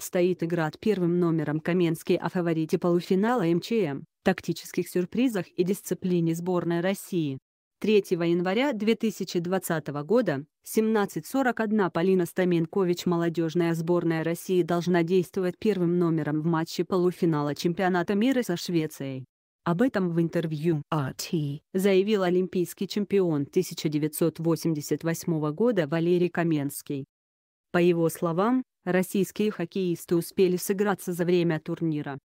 стоит игра от первым номером Каменский о фаворите полуфинала МЧМ, тактических сюрпризах и дисциплине сборной России. 3 января 2020 года, 17.41 Полина Стаменкович молодежная сборная России должна действовать первым номером в матче полуфинала чемпионата мира со Швецией. Об этом в интервью RT «А заявил олимпийский чемпион 1988 года Валерий Каменский. По его словам, российские хоккеисты успели сыграться за время турнира.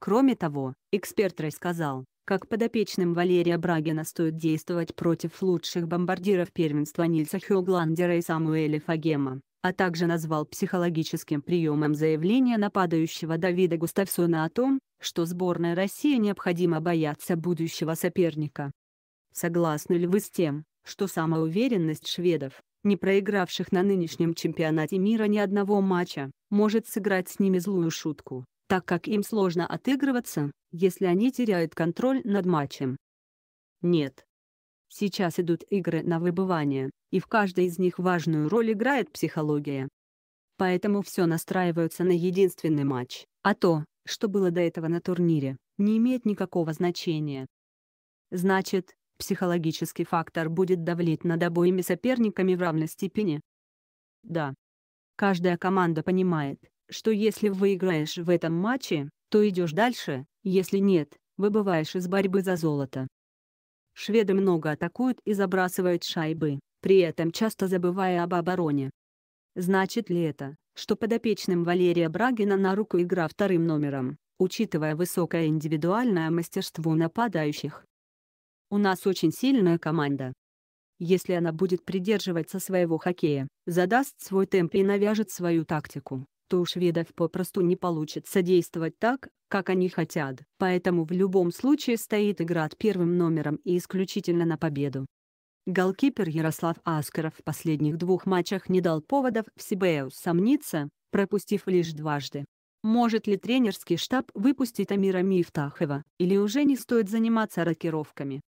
Кроме того, эксперт рассказал, как подопечным Валерия Брагина стоит действовать против лучших бомбардиров первенства Нильса Хёгландера и Самуэля Фагема, а также назвал психологическим приемом заявление нападающего Давида Густавсона о том, что сборная России необходимо бояться будущего соперника. Согласны ли вы с тем, что самоуверенность шведов, не проигравших на нынешнем чемпионате мира ни одного матча, может сыграть с ними злую шутку, так как им сложно отыгрываться, если они теряют контроль над матчем. Нет. Сейчас идут игры на выбывание, и в каждой из них важную роль играет психология. Поэтому все настраиваются на единственный матч, а то, что было до этого на турнире, не имеет никакого значения. Значит, психологический фактор будет давлеть над обоими соперниками в равной степени. Да. Каждая команда понимает, что если выиграешь в этом матче, то идешь дальше, если нет, выбываешь из борьбы за золото. Шведы много атакуют и забрасывают шайбы, при этом часто забывая об обороне. Значит ли это, что подопечным Валерия Брагина на руку игра вторым номером, учитывая высокое индивидуальное мастерство нападающих? У нас очень сильная команда. Если она будет придерживаться своего хоккея, задаст свой темп и навяжет свою тактику, то у шведов попросту не получится действовать так, как они хотят. Поэтому в любом случае стоит игра от первым номером и исключительно на победу. Голкипер Ярослав Аскаров в последних двух матчах не дал поводов в Сибею сомниться, пропустив лишь дважды. Может ли тренерский штаб выпустить Амира Мифтахова, или уже не стоит заниматься рокировками?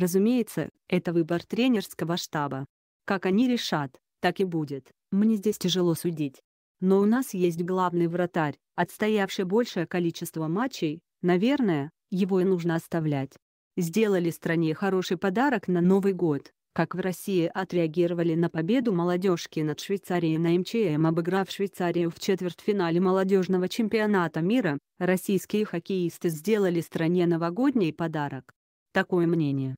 Разумеется, это выбор тренерского штаба. Как они решат, так и будет, мне здесь тяжело судить. Но у нас есть главный вратарь, отстоявший большее количество матчей, наверное, его и нужно оставлять. Сделали стране хороший подарок на Новый год, как в России отреагировали на победу молодежки над Швейцарией на МЧМ, обыграв Швейцарию в четвертьфинале молодежного чемпионата мира, российские хоккеисты сделали стране новогодний подарок. Такое мнение.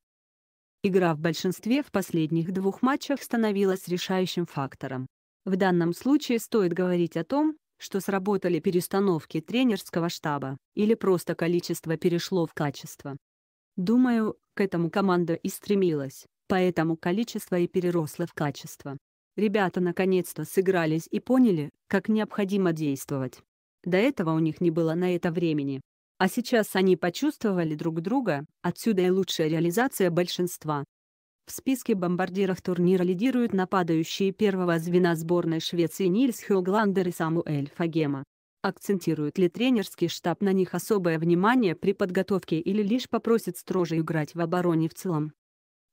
Игра в большинстве в последних двух матчах становилась решающим фактором. В данном случае стоит говорить о том, что сработали перестановки тренерского штаба, или просто количество перешло в качество. Думаю, к этому команда и стремилась, поэтому количество и переросло в качество. Ребята наконец-то сыгрались и поняли, как необходимо действовать. До этого у них не было на это времени. А сейчас они почувствовали друг друга, отсюда и лучшая реализация большинства. В списке бомбардиров турнира лидируют нападающие первого звена сборной Швеции Нильс Хёгландер и Самуэль Фагема. Акцентирует ли тренерский штаб на них особое внимание при подготовке или лишь попросит строже играть в обороне в целом?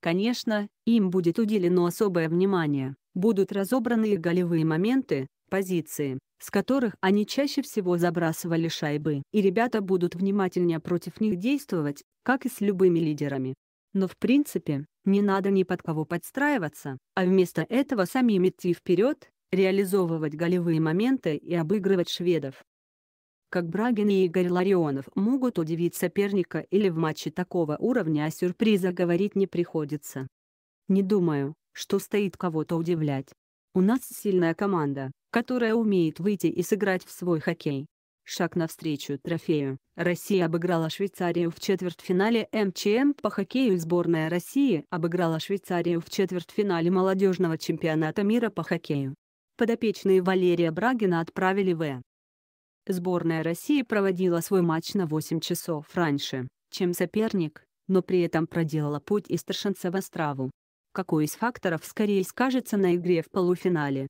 Конечно, им будет уделено особое внимание, будут разобраны их голевые моменты, позиции, с которых они чаще всего забрасывали шайбы. И ребята будут внимательнее против них действовать, как и с любыми лидерами. Но в принципе, не надо ни под кого подстраиваться, а вместо этого самим идти вперед, реализовывать голевые моменты и обыгрывать шведов. Как Брагин и Игорь Ларионов могут удивить соперника или в матче такого уровня о а сюрприза говорить не приходится. Не думаю, что стоит кого-то удивлять. У нас сильная команда, которая умеет выйти и сыграть в свой хоккей. Шаг навстречу трофею. Россия обыграла Швейцарию в четвертьфинале МЧМ по хоккею. Сборная России обыграла Швейцарию в четвертьфинале молодежного чемпионата мира по хоккею. Подопечные Валерия Брагина отправили в. Сборная России проводила свой матч на 8 часов раньше, чем соперник, но при этом проделала путь из Старшинца в Острову. Какой из факторов скорее скажется на игре в полуфинале?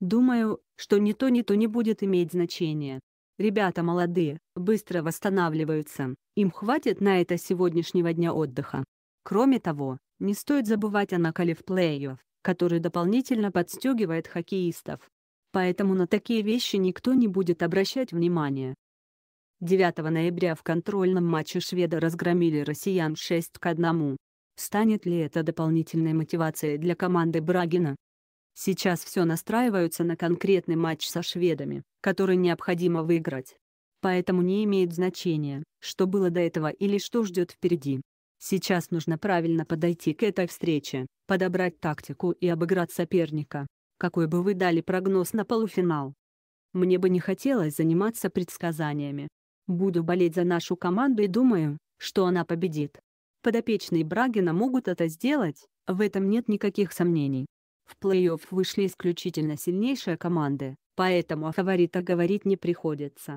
Думаю, что ни то, ни то не будет иметь значения. Ребята молодые, быстро восстанавливаются, им хватит на это сегодняшнего дня отдыха. Кроме того, не стоит забывать о накале в плей-офф, который дополнительно подстегивает хоккеистов. Поэтому на такие вещи никто не будет обращать внимания. 9 ноября в контрольном матче шведы разгромили россиян 6 к 1. Станет ли это дополнительной мотивацией для команды Брагина? Сейчас все настраиваются на конкретный матч со шведами, который необходимо выиграть. Поэтому не имеет значения, что было до этого или что ждет впереди. Сейчас нужно правильно подойти к этой встрече, подобрать тактику и обыграть соперника. Какой бы вы дали прогноз на полуфинал? Мне бы не хотелось заниматься предсказаниями. Буду болеть за нашу команду и думаю, что она победит. Подопечные Брагина могут это сделать, в этом нет никаких сомнений. В плей-офф вышли исключительно сильнейшие команды, поэтому о фаворитах говорить не приходится.